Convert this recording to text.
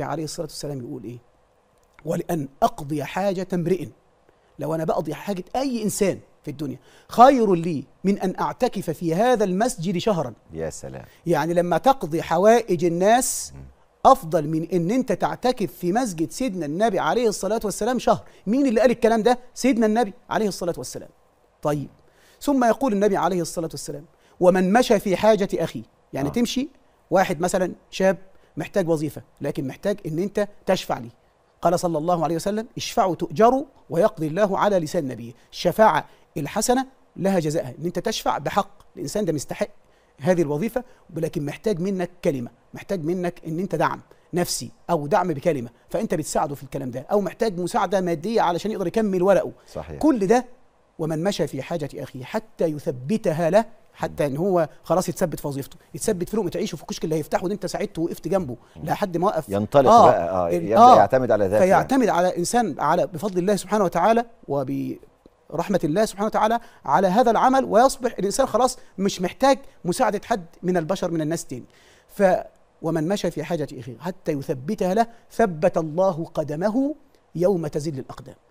عليه الصلاة والسلام يقول إيه ولأن أقضي حاجة امرئ لو أنا بقضي حاجة أي إنسان في الدنيا خير لي من أن أعتكف في هذا المسجد شهرا يا سلام يعني لما تقضي حوائج الناس أفضل من أن أنت تعتكف في مسجد سيدنا النبي عليه الصلاة والسلام شهر مين اللي قال الكلام ده؟ سيدنا النبي عليه الصلاة والسلام طيب ثم يقول النبي عليه الصلاة والسلام ومن مشى في حاجة أخيه يعني آه. تمشي واحد مثلا شاب محتاج وظيفه لكن محتاج ان انت تشفع ليه قال صلى الله عليه وسلم اشفعوا تؤجروا ويقضي الله على لسان نبيه الشفاعه الحسنه لها جزاءها ان انت تشفع بحق الانسان ده مستحق هذه الوظيفه ولكن محتاج منك كلمه محتاج منك ان انت دعم نفسي او دعم بكلمه فانت بتساعده في الكلام ده او محتاج مساعده ماديه علشان يقدر يكمل ورقه صحيح. كل ده ومن مشى في حاجه اخيه حتى يثبتها له حتى ان هو خلاص يتثبت في وظيفته يتثبت في لقمه عيشه في الكشك اللي هيفتحه اللي انت ساعدته وقفت جنبه لحد ما وقف ينطلق آه بقى اه يبدا آه يعتمد على ذاته فيعتمد يعني. على انسان على بفضل الله سبحانه وتعالى وبرحمه الله سبحانه وتعالى على هذا العمل ويصبح الانسان خلاص مش محتاج مساعده حد من البشر من الناس تاني ف ومن مشى في حاجه اخيه حتى يثبتها له ثبت الله قدمه يوم تزل الاقدام